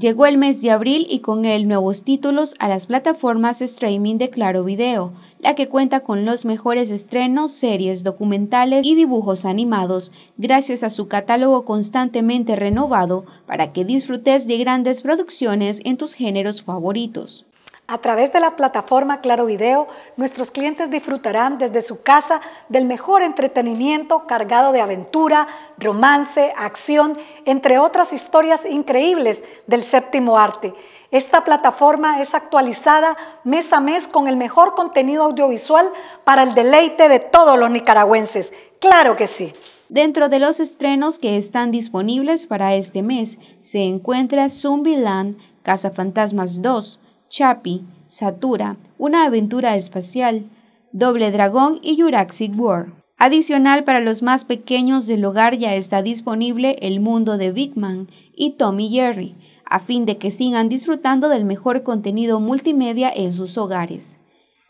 Llegó el mes de abril y con él nuevos títulos a las plataformas streaming de Claro Video, la que cuenta con los mejores estrenos, series, documentales y dibujos animados, gracias a su catálogo constantemente renovado para que disfrutes de grandes producciones en tus géneros favoritos. A través de la plataforma Claro Video, nuestros clientes disfrutarán desde su casa del mejor entretenimiento cargado de aventura, romance, acción, entre otras historias increíbles del séptimo arte. Esta plataforma es actualizada mes a mes con el mejor contenido audiovisual para el deleite de todos los nicaragüenses. Claro que sí. Dentro de los estrenos que están disponibles para este mes se encuentra Zombieland, Casa Fantasmas 2, Chapi, Satura, Una aventura espacial, Doble Dragón y Jurassic World. Adicional para los más pequeños del hogar ya está disponible El Mundo de Big Man y Tommy Jerry, a fin de que sigan disfrutando del mejor contenido multimedia en sus hogares.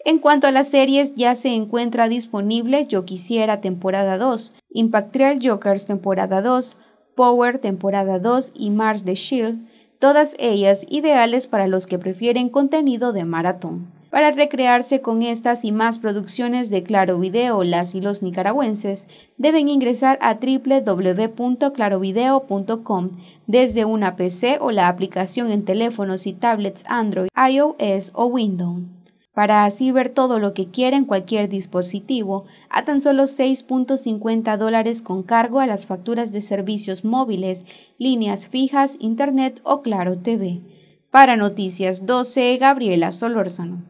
En cuanto a las series, ya se encuentra disponible Yo Quisiera temporada 2, Impact Real Jokers temporada 2, Power temporada 2 y Mars the Shield todas ellas ideales para los que prefieren contenido de maratón. Para recrearse con estas y más producciones de Claro Video, las y los nicaragüenses deben ingresar a www.clarovideo.com desde una PC o la aplicación en teléfonos y tablets Android, iOS o Windows para así ver todo lo que quiera en cualquier dispositivo, a tan solo 6.50 dólares con cargo a las facturas de servicios móviles, líneas fijas, Internet o Claro TV. Para Noticias 12, Gabriela Solórzano.